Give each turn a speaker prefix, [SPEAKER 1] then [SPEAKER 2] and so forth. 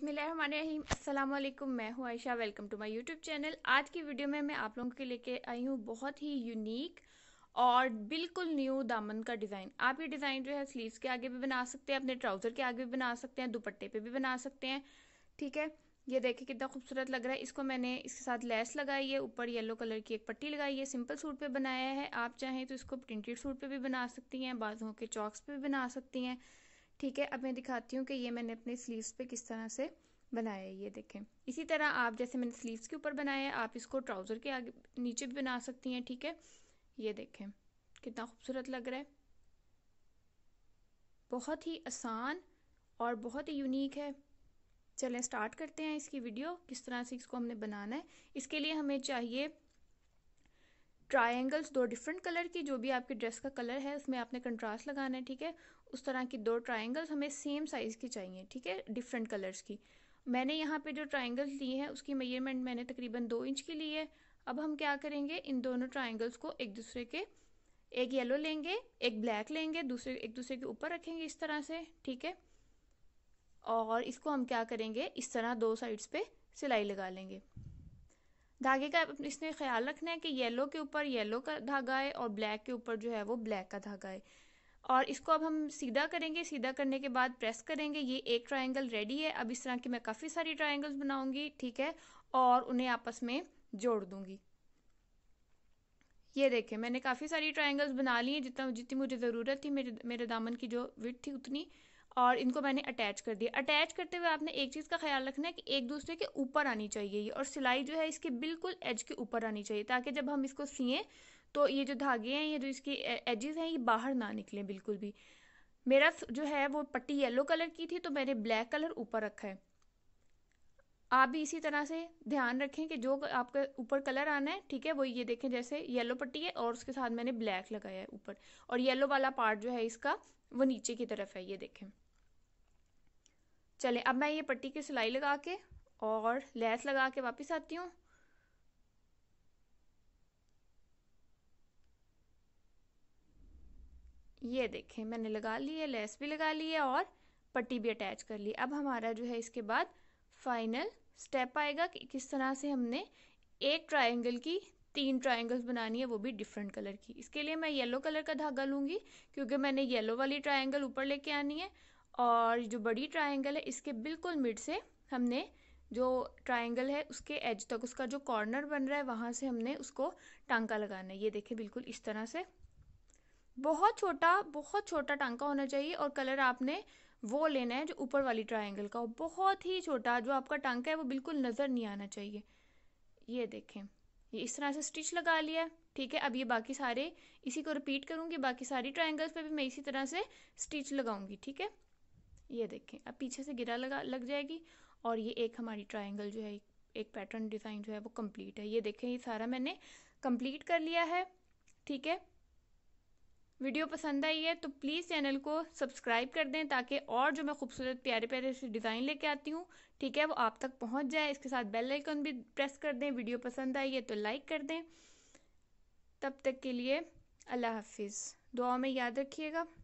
[SPEAKER 1] हमारे अल्लाम मैं हूँ Ayesha welcome to my YouTube channel आज की वीडियो में मैं आप लोगों के लेके आई हूँ बहुत ही यूनिक और बिल्कुल न्यू दामन का डिज़ाइन आप ये डिज़ाइन जो है स्लीव्स के आगे भी बना सकते हैं अपने ट्राउज़र के आगे भी बना सकते हैं दुपट्टे पे भी बना सकते हैं ठीक है ये देखिए कितना खूबसूरत लग रहा है इसको मैंने इसके साथ लेस लगाई है ऊपर येलो कलर की एक पट्टी लगाई है सिंपल सूट पे बनाया है आप चाहें तो इसको प्रिंटेड सूट पे भी बना सकती हैं बाजुओं के चौक्स पे भी बना सकती हैं ठीक है अब मैं दिखाती हूँ कि ये मैंने अपने स्लीव्स पे किस तरह से बनाया है ये देखें इसी तरह आप जैसे मैंने स्लीव्स के ऊपर बनाया है आप इसको ट्राउज़र के आगे नीचे भी बना सकती हैं ठीक है ये देखें कितना खूबसूरत लग रहा है बहुत ही आसान और बहुत ही यूनिक है चलें स्टार्ट करते हैं इसकी वीडियो किस तरह से इसको हमने बनाना है इसके लिए हमें चाहिए ट्रायंगल्स दो डिफरेंट कलर की जो भी आपकी ड्रेस का कलर है उसमें आपने कंट्रास्ट लगाना है ठीक है उस तरह की दो ट्रायंगल्स हमें सेम साइज़ की चाहिए ठीक है डिफरेंट कलर्स की मैंने यहाँ पे जो ट्रायंगल्स ली है उसकी मेजरमेंट मैंने तकरीबन दो इंच की ली है अब हम क्या करेंगे इन दोनों ट्राइंगल्स को एक दूसरे के एक येलो लेंगे एक ब्लैक लेंगे दूसरे एक दूसरे के ऊपर रखेंगे इस तरह से ठीक है और इसको हम क्या करेंगे इस तरह दो साइड्स पे सिलाई लगा लेंगे धागे का इसमें ख्याल रखना है कि येलो के ऊपर येलो का धागा है और ब्लैक के ऊपर जो है वो ब्लैक का धागा है और इसको अब हम सीधा करेंगे सीधा करने के बाद प्रेस करेंगे ये एक ट्रायंगल रेडी है अब इस तरह की मैं काफ़ी सारी ट्रायंगल्स बनाऊंगी ठीक है और उन्हें आपस में जोड़ दूंगी ये देखें मैंने काफ़ी सारी ट्रायंगल्स बना ली हैं जितना जितनी मुझे ज़रूरत थी मेरे मेरे दामन की जो विथ थी उतनी और इनको मैंने अटैच कर दिया अटैच करते हुए आपने एक चीज़ का ख्याल रखना है कि एक दूसरे के ऊपर आनी चाहिए ये और सिलाई जो है इसके बिल्कुल एज के ऊपर आनी चाहिए ताकि जब हम इसको सीएँ तो ये जो धागे हैं ये जो इसके एजेस हैं ये बाहर ना निकलें बिल्कुल भी मेरा जो है वो पट्टी येलो कलर की थी तो मैंने ब्लैक कलर ऊपर रखा है आप भी इसी तरह से ध्यान रखें कि जो आपके ऊपर कलर आना है ठीक है वो ये देखें जैसे येलो पट्टी है और उसके साथ मैंने ब्लैक लगाया है ऊपर और येलो वाला पार्ट जो है इसका वो नीचे की तरफ है ये देखें चले अब मैं ये पट्टी की सिलाई लगा के और लेस लगा के वापस आती हूँ ये देखें मैंने लगा ली है लेस भी लगा ली है और पट्टी भी अटैच कर ली अब हमारा जो है इसके बाद फाइनल स्टेप आएगा कि किस तरह से हमने एक ट्रायंगल की तीन ट्रायंगल्स बनानी है वो भी डिफरेंट कलर की इसके लिए मैं येलो कलर का धागा लूँगी क्योंकि मैंने येलो वाली ट्रायंगल ऊपर लेके आनी है और जो बड़ी ट्रायंगल है इसके बिल्कुल मिड से हमने जो ट्रायंगल है उसके एज तक उसका जो कॉर्नर बन रहा है वहाँ से हमने उसको टांका लगाना है ये देखें बिल्कुल इस तरह से बहुत छोटा बहुत छोटा टांका होना चाहिए और कलर आपने वो लेना है जो ऊपर वाली ट्रायंगल का बहुत ही छोटा जो आपका टांका है वो बिल्कुल नज़र नहीं आना चाहिए ये देखें ये इस तरह से स्टिच लगा लिया ठीक है अब ये बाकी सारे इसी को रिपीट करूँगी बाकी सारी ट्राइंगल्स पर भी मैं इसी तरह से स्टिच लगाऊंगी ठीक है ये देखें अब पीछे से गिरा लगा लग जाएगी और ये एक हमारी ट्राइंगल जो है एक पैटर्न डिज़ाइन जो है वो कम्प्लीट है ये देखें ये सारा मैंने कम्प्लीट कर लिया है ठीक है वीडियो पसंद आई है तो प्लीज़ चैनल को सब्सक्राइब कर दें ताकि और जो मैं खूबसूरत प्यारे प्यारे से डिज़ाइन लेके आती हूँ ठीक है वो आप तक पहुँच जाए इसके साथ बेल आइकन भी प्रेस कर दें वीडियो पसंद आई है तो लाइक कर दें तब तक के लिए अल्लाह हाफिज़ दुआ में याद रखिएगा